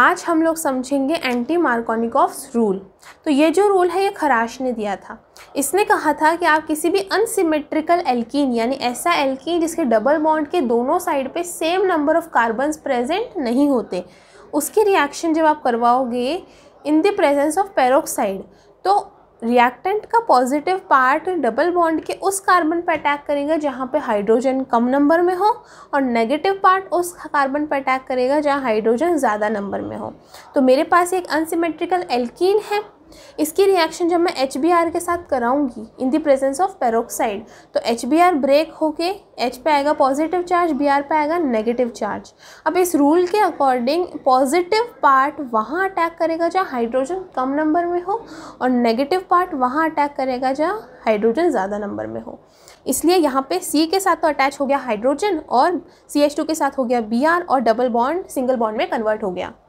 आज हम लोग समझेंगे एंटी मार्कोनिकॉफ्स रूल तो ये जो रूल है ये खराश ने दिया था इसने कहा था कि आप किसी भी अनसिमेट्रिकल एल्कीन यानी ऐसा एल्कीन जिसके डबल बॉन्ड के दोनों साइड पे same number of carbons present नहीं होते उसकी रिएक्शन जब आप करवाओगे in the presence of peroxide तो रिएक्टेंट का पॉजिटिव पार्ट डबल बॉन्ड के उस कार्बन पर अटैक करेगा जहाँ पे हाइड्रोजन कम नंबर में हो और नेगेटिव पार्ट उस कार्बन पर अटैक करेगा जहाँ हाइड्रोजन ज़्यादा नंबर में हो तो मेरे पास एक अनसिमेट्रिकल एल्कीन है इसकी रिएक्शन जब मैं एच के साथ कराऊंगी in the presence of peroxide तो एच ब्रेक होके एच पे आएगा पॉजिटिव चार्ज बी पे आएगा नेगेटिव चार्ज अब इस रूल के अकॉर्डिंग पॉजिटिव पार्ट वहाँ अटैक करेगा जहाँ हाइड्रोजन कम नंबर में हो और नेगेटिव पार्ट वहाँ अटैक करेगा जहाँ हाइड्रोजन ज़्यादा नंबर में हो इसलिए यहाँ पे सी के साथ तो अटैच हो गया हाइड्रोजन और सी के साथ हो गया बी और डबल बॉन्ड सिंगल बॉन्ड में कन्वर्ट हो गया